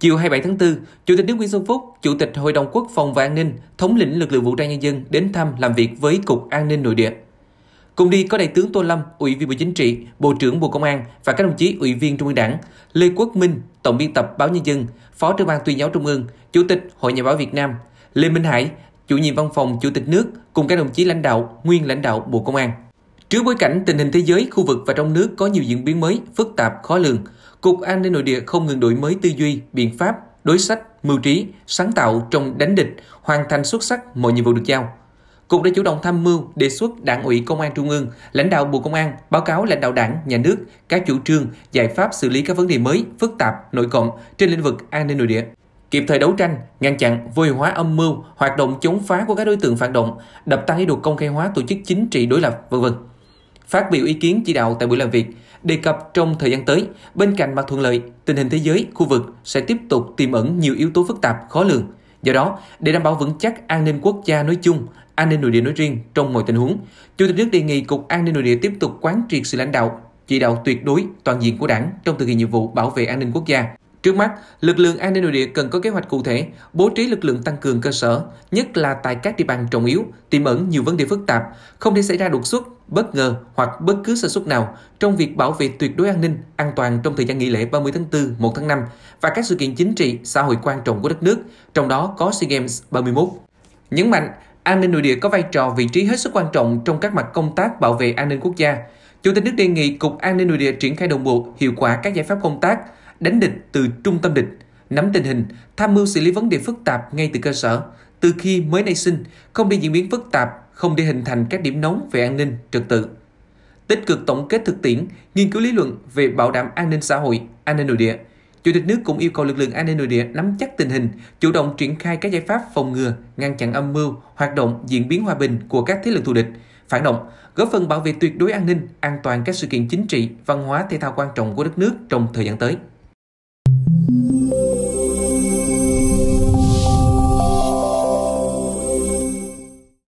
Chiều 27 tháng 4, Chủ tịch nước Nguyễn Xuân Phúc, Chủ tịch Hội đồng Quốc phòng và An ninh, thống lĩnh lực lượng vũ trang nhân dân đến thăm làm việc với Cục An ninh nội địa. Cùng đi có Đại tướng Tô Lâm, Ủy viên Bộ Chính trị, Bộ trưởng Bộ Công an và các đồng chí Ủy viên Trung ương Đảng, Lê Quốc Minh, Tổng biên tập Báo Nhân dân, Phó trưởng ban tuyên giáo Trung ương, Chủ tịch Hội Nhà báo Việt Nam, Lê Minh Hải, Chủ nhiệm Văn phòng Chủ tịch nước cùng các đồng chí lãnh đạo, nguyên lãnh đạo Bộ Công an. Trước bối cảnh tình hình thế giới, khu vực và trong nước có nhiều diễn biến mới, phức tạp, khó lường, Cục An ninh Nội địa không ngừng đổi mới tư duy, biện pháp, đối sách, mưu trí, sáng tạo trong đánh địch, hoàn thành xuất sắc mọi nhiệm vụ được giao. Cục đã chủ động tham mưu, đề xuất Đảng ủy Công an Trung ương, lãnh đạo Bộ Công an báo cáo lãnh đạo Đảng, nhà nước các chủ trương, giải pháp xử lý các vấn đề mới, phức tạp, nội cộng trên lĩnh vực an ninh nội địa kịp thời đấu tranh, ngăn chặn, vô hiệu hóa âm mưu, hoạt động chống phá của các đối tượng phản động, đập tan ý đồ công khai hóa tổ chức chính trị đối lập, vân vân. Phát biểu ý kiến chỉ đạo tại buổi làm việc, đề cập trong thời gian tới, bên cạnh mặt thuận lợi, tình hình thế giới, khu vực sẽ tiếp tục tiềm ẩn nhiều yếu tố phức tạp, khó lường. Do đó, để đảm bảo vững chắc an ninh quốc gia nói chung, an ninh nội địa nói riêng trong mọi tình huống, Chủ tịch nước đề nghị Cục An ninh nội địa tiếp tục quán triệt sự lãnh đạo, chỉ đạo tuyệt đối toàn diện của Đảng trong thực hiện nhiệm vụ bảo vệ an ninh quốc gia. Trước mắt, lực lượng an ninh nội địa cần có kế hoạch cụ thể, bố trí lực lượng tăng cường cơ sở, nhất là tại các địa bàn trọng yếu, tiềm ẩn nhiều vấn đề phức tạp, không để xảy ra đột xuất bất ngờ hoặc bất cứ sơ suất nào trong việc bảo vệ tuyệt đối an ninh, an toàn trong thời gian nghỉ lễ 30 tháng 4, 1 tháng 5 và các sự kiện chính trị, xã hội quan trọng của đất nước, trong đó có SEA Games 31. Nhấn mạnh, an ninh nội địa có vai trò vị trí hết sức quan trọng trong các mặt công tác bảo vệ an ninh quốc gia. Chủ tịch nước đề nghị Cục An ninh nội địa triển khai đồng bộ, hiệu quả các giải pháp công tác, đánh địch từ trung tâm địch, nắm tình hình, tham mưu xử lý vấn đề phức tạp ngay từ cơ sở, từ khi mới nảy sinh, không để diễn biến phức tạp, không để hình thành các điểm nóng về an ninh, trật tự. Tích cực tổng kết thực tiễn, nghiên cứu lý luận về bảo đảm an ninh xã hội, an ninh nội địa. Chủ tịch nước cũng yêu cầu lực lượng an ninh nội địa nắm chắc tình hình, chủ động triển khai các giải pháp phòng ngừa, ngăn chặn âm mưu, hoạt động diễn biến hòa bình của các thế lực thù địch, phản động, góp phần bảo vệ tuyệt đối an ninh, an toàn các sự kiện chính trị, văn hóa thể thao quan trọng của đất nước trong thời gian tới.